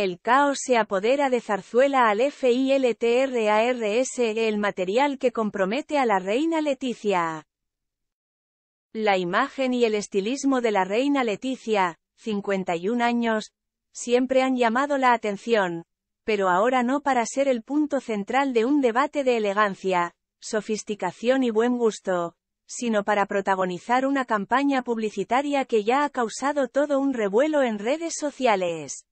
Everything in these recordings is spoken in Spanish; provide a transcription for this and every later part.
El caos se apodera de Zarzuela al FILTRARS, el material que compromete a la reina Leticia. La imagen y el estilismo de la reina Leticia, 51 años, siempre han llamado la atención, pero ahora no para ser el punto central de un debate de elegancia, sofisticación y buen gusto, sino para protagonizar una campaña publicitaria que ya ha causado todo un revuelo en redes sociales.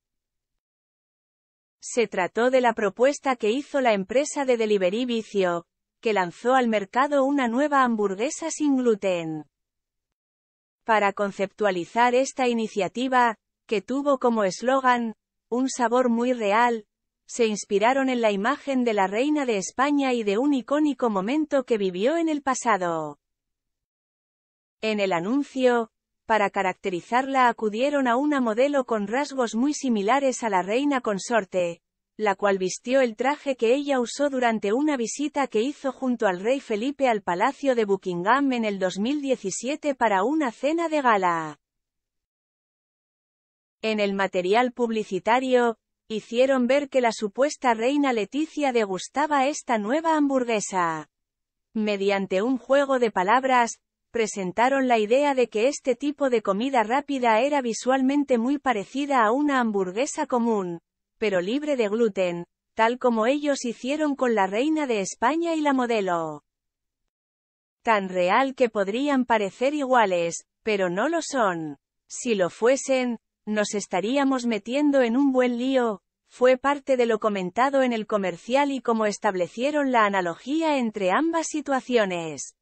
Se trató de la propuesta que hizo la empresa de delivery Vicio, que lanzó al mercado una nueva hamburguesa sin gluten. Para conceptualizar esta iniciativa, que tuvo como eslogan, un sabor muy real, se inspiraron en la imagen de la reina de España y de un icónico momento que vivió en el pasado. En el anuncio, para caracterizarla acudieron a una modelo con rasgos muy similares a la reina consorte, la cual vistió el traje que ella usó durante una visita que hizo junto al rey Felipe al Palacio de Buckingham en el 2017 para una cena de gala. En el material publicitario, hicieron ver que la supuesta reina Leticia degustaba esta nueva hamburguesa. Mediante un juego de palabras, presentaron la idea de que este tipo de comida rápida era visualmente muy parecida a una hamburguesa común, pero libre de gluten, tal como ellos hicieron con la reina de España y la modelo. Tan real que podrían parecer iguales, pero no lo son. Si lo fuesen, nos estaríamos metiendo en un buen lío, fue parte de lo comentado en el comercial y como establecieron la analogía entre ambas situaciones.